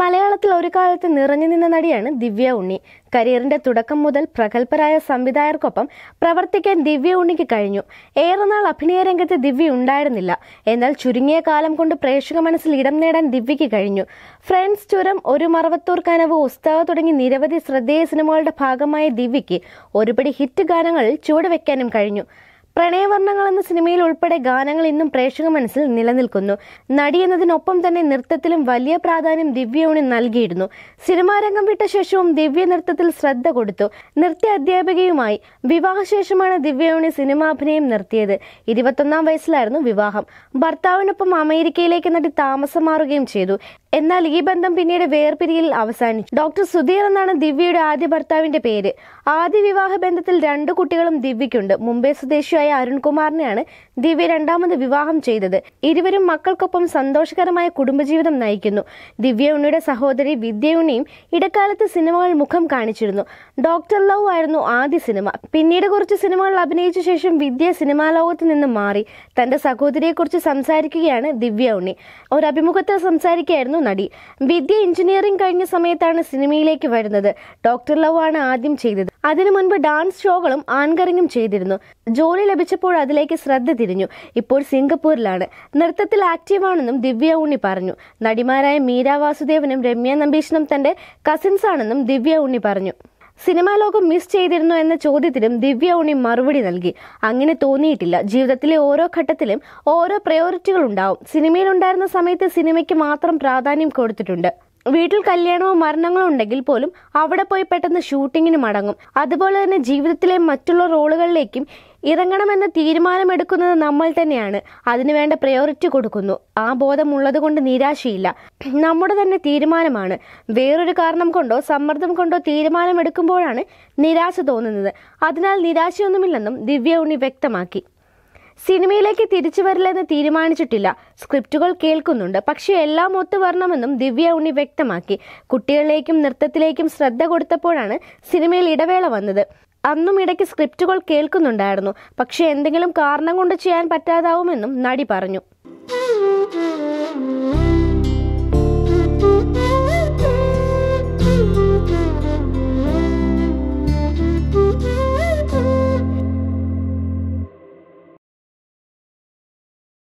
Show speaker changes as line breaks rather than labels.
മലയാളത്തിൽ ഒരു കാലത്ത് നിറഞ്ഞു നിന്ന നടിയാണ് ദിവ്യ ഉണ്ണി കരിയറിന്റെ തുടക്കം മുതൽ പ്രഗത്ഭരായ സംവിധായകർക്കൊപ്പം പ്രവർത്തിക്കാൻ ദിവ്യ ഉണ്ണിക്ക് കഴിഞ്ഞു ഏറെ നാൾ അഭിനയ രംഗത്ത് ദിവ്യ ഉണ്ടായിരുന്നില്ല എന്നാൽ ചുരുങ്ങിയ കാലം കൊണ്ട് പ്രേക്ഷക മനസ്സിൽ ഇടം നേടാൻ ദിവ്യയ്ക്ക് കഴിഞ്ഞു ഫ്രണ്ട്സ് ചുരം ഒരു മറവത്തൂർ കനവ് ഉസ്താവ് തുടങ്ങി നിരവധി ശ്രദ്ധേയ സിനിമകളുടെ ഭാഗമായ ദിവ്യയ്ക്ക് ഒരുപടി ഹിറ്റ് ഗാനങ്ങളിൽ ചുവടുവെക്കാനും കഴിഞ്ഞു പ്രണയവർണ്ണങ്ങൾ എന്ന സിനിമയിൽ ഉൾപ്പെടെ ഗാനങ്ങൾ ഇന്നും പ്രേക്ഷക മനസ്സിൽ നിലനിൽക്കുന്നു നടി എന്നതിനൊപ്പം തന്നെ നൃത്തത്തിലും വലിയ പ്രാധാന്യം ദിവ്യൂണി നൽകിയിരുന്നു സിനിമാരംഗം വിട്ട ശേഷവും ദിവ്യ നൃത്തത്തിൽ ശ്രദ്ധ കൊടുത്തു നൃത്യ അധ്യാപികയുമായി വിവാഹശേഷമാണ് ദിവ്യൂണി സിനിമാഭിനയം നിർത്തിയത് ഇരുപത്തൊന്നാം വയസ്സിലായിരുന്നു വിവാഹം ഭർത്താവിനൊപ്പം അമേരിക്കയിലേക്ക് നടി താമസം മാറുകയും ചെയ്തു എന്നാൽ ഈ ബന്ധം പിന്നീട് വേർപിരിയിൽ അവസാനിച്ചു ഡോക്ടർ സുധീർ എന്നാണ് ദിവ്യയുടെ ആദ്യ ഭർത്താവിന്റെ പേര് ആദ്യ വിവാഹ ബന്ധത്തിൽ രണ്ടു കുട്ടികളും ദിവ്യയ്ക്കുണ്ട് മുംബൈ സ്വദേശിയായ അരുൺകുമാറിനെയാണ് ദിവ്യ രണ്ടാമത് വിവാഹം ചെയ്തത് ഇരുവരും മക്കൾക്കൊപ്പം സന്തോഷകരമായ കുടുംബജീവിതം നയിക്കുന്നു ഉണ്ണിയുടെ സഹോദരി വിദ്യയുണ്ണിയും ഇടക്കാലത്ത് സിനിമകൾ മുഖം കാണിച്ചിരുന്നു ഡോക്ടർ ലവ് ആയിരുന്നു ആദ്യ സിനിമ പിന്നീട് കുറച്ച് സിനിമകളിൽ അഭിനയിച്ച ശേഷം വിദ്യ സിനിമാ ലോകത്ത് നിന്ന് മാറി തന്റെ സഹോദരിയെക്കുറിച്ച് സംസാരിക്കുകയാണ് ദിവ്യ ഉണ്ണി ഒരു അഭിമുഖത്തിൽ സംസാരിക്കുകയായിരുന്നു നടി വിദ്യ എഞ്ചിനീയറിംഗ് കഴിഞ്ഞ സമയത്താണ് സിനിമയിലേക്ക് വരുന്നത് ഡോക്ടർ ലവ് ആണ് ആദ്യം ചെയ്തത് അതിനു മുൻപ് ഡാൻസ് ഷോകളും ആൻകറിങ്ങും ചെയ്തിരുന്നു ജോലി ലഭിച്ചപ്പോൾ അതിലേക്ക് ശ്രദ്ധ തിരിഞ്ഞു ഇപ്പോൾ സിംഗപ്പൂരിലാണ് നൃത്തത്തിൽ ആക്റ്റീവാണെന്നും ദിവ്യ ഉണ്ണി പറഞ്ഞു നടിമാരായ മീര വാസുദേവനും രമ്യ നമ്പീഷനും തന്റെ കസിൻസ് ആണെന്നും ദിവ്യ ഉണ്ണി പറഞ്ഞു സിനിമാ ലോകം മിസ് ചെയ്തിരുന്നു എന്ന ചോദ്യത്തിലും ദിവ്യ ഉണ്ണി മറുപടി നൽകി അങ്ങനെ തോന്നിയിട്ടില്ല ജീവിതത്തിലെ ഓരോ ഘട്ടത്തിലും ഓരോ പ്രയോറിറ്റികൾ ഉണ്ടാവും ഉണ്ടായിരുന്ന സമയത്ത് സിനിമയ്ക്ക് മാത്രം പ്രാധാന്യം കൊടുത്തിട്ടുണ്ട് വീട്ടിൽ കല്യാണമോ മരണങ്ങളോ ഉണ്ടെങ്കിൽ പോലും അവിടെ പോയി പെട്ടെന്ന് ഷൂട്ടിങ്ങിന് മടങ്ങും അതുപോലെ തന്നെ ജീവിതത്തിലെ മറ്റുള്ള റോളുകളിലേക്കും ഇറങ്ങണമെന്ന തീരുമാനമെടുക്കുന്നത് നമ്മൾ തന്നെയാണ് അതിനുവേണ്ട പ്രയോറിറ്റി കൊടുക്കുന്നു ആ ബോധമുള്ളത് കൊണ്ട് നിരാശയില്ല നമ്മുടെ തന്നെ തീരുമാനമാണ് വേറൊരു കാരണം കൊണ്ടോ സമ്മർദ്ദം കൊണ്ടോ തീരുമാനമെടുക്കുമ്പോഴാണ് നിരാശ തോന്നുന്നത് അതിനാൽ നിരാശയൊന്നുമില്ലെന്നും ദിവ്യ ഉണ്ണി വ്യക്തമാക്കി സിനിമയിലേക്ക് തിരിച്ചു വരില്ലെന്ന് തീരുമാനിച്ചിട്ടില്ല സ്ക്രിപ്റ്റുകൾ കേൾക്കുന്നുണ്ട് പക്ഷേ എല്ലാം ഒത്തു വരണമെന്നും ദിവ്യ ഉണ്ണി വ്യക്തമാക്കി കുട്ടികളിലേക്കും നൃത്തത്തിലേക്കും ശ്രദ്ധ കൊടുത്തപ്പോഴാണ് സിനിമയിൽ ഇടവേള വന്നത് അന്നും ഇടയ്ക്ക് സ്ക്രിപ്റ്റുകൾ കേൾക്കുന്നുണ്ടായിരുന്നു പക്ഷേ എന്തെങ്കിലും കാരണം കൊണ്ട് ചെയ്യാൻ പറ്റാതാവുമെന്നും നടി പറഞ്ഞു